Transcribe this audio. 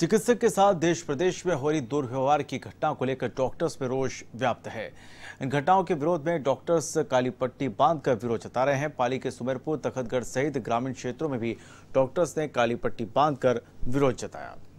चिकित्सक के साथ देश प्रदेश में हो रही दुर्व्यवहार की घटना को लेकर डॉक्टर्स में रोष व्याप्त है इन घटनाओं के विरोध में डॉक्टर्स काली पट्टी बांध कर विरोध जता रहे हैं पाली के सुमेरपुर तखतगढ़ सहित ग्रामीण क्षेत्रों में भी डॉक्टर्स ने काली पट्टी बांध विरोध जताया